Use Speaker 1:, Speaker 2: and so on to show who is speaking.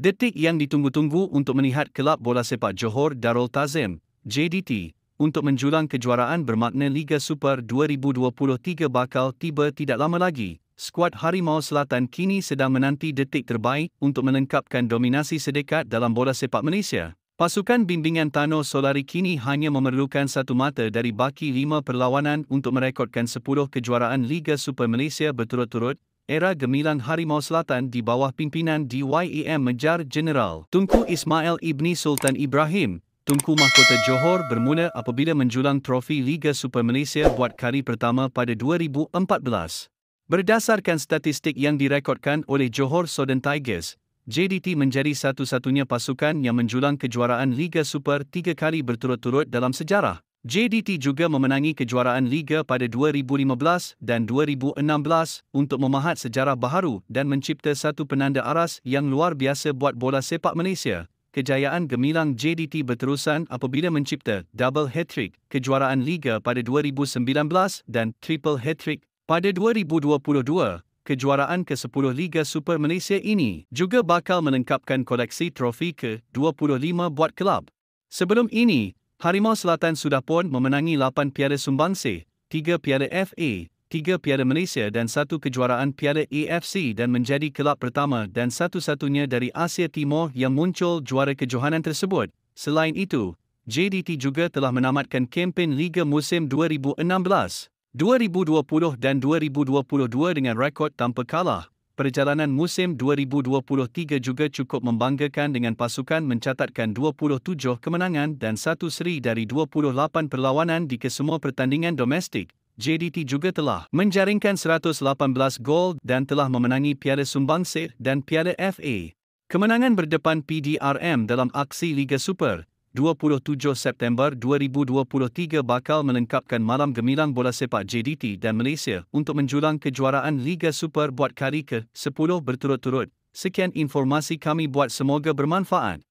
Speaker 1: Detik yang ditunggu-tunggu untuk melihat kelab bola sepak Johor Darul Tazim, JDT, untuk menjulang kejuaraan bermakna Liga Super 2023 bakal tiba tidak lama lagi. Skuad Harimau Selatan kini sedang menanti detik terbaik untuk melengkapkan dominasi sedekat dalam bola sepak Malaysia. Pasukan bimbingan Tano Solari kini hanya memerlukan satu mata dari baki lima perlawanan untuk merekodkan sepuluh kejuaraan Liga Super Malaysia berturut-turut era gemilang Harimau Selatan di bawah pimpinan DYEM Mejar General. Tunku Ismail Ibni Sultan Ibrahim, Tunku Mahkota Johor bermula apabila menjulang trofi Liga Super Malaysia buat kali pertama pada 2014. Berdasarkan statistik yang direkodkan oleh Johor Southern Tigers, JDT menjadi satu-satunya pasukan yang menjulang kejuaraan Liga Super tiga kali berturut-turut dalam sejarah. JDT juga memenangi kejuaraan Liga pada 2015 dan 2016 untuk memahat sejarah baharu dan mencipta satu penanda aras yang luar biasa buat bola sepak Malaysia. Kejayaan gemilang JDT berterusan apabila mencipta double hat-trick kejuaraan Liga pada 2019 dan triple hat-trick pada 2022. Kejuaraan ke-10 Liga Super Malaysia ini juga bakal melengkapkan koleksi trofi ke-25 buat kelab. Sebelum ini, Harimau Selatan sudah pun memenangi 8 Piala Sumbangsih, 3 Piala FA, 3 Piala Malaysia dan 1 Kejuaraan Piala AFC dan menjadi kelab pertama dan satu-satunya dari Asia Timur yang muncul juara kejohanan tersebut. Selain itu, JDT juga telah menamatkan kempen Liga Musim 2016, 2020 dan 2022 dengan rekod tanpa kalah, perjalanan musim 2023 juga cukup membanggakan dengan pasukan mencatatkan 27 kemenangan dan satu seri dari 28 perlawanan di kesemua pertandingan domestik. JDT juga telah menjaringkan 118 gol dan telah memenangi Piala Sumbangsir dan Piala FA. Kemenangan berdepan PDRM dalam aksi Liga Super 27 September 2023 bakal melengkapkan malam gemilang bola sepak JDT dan Malaysia untuk menjulang kejuaraan Liga Super buat kali ke-10 berturut-turut. Sekian informasi kami buat semoga bermanfaat.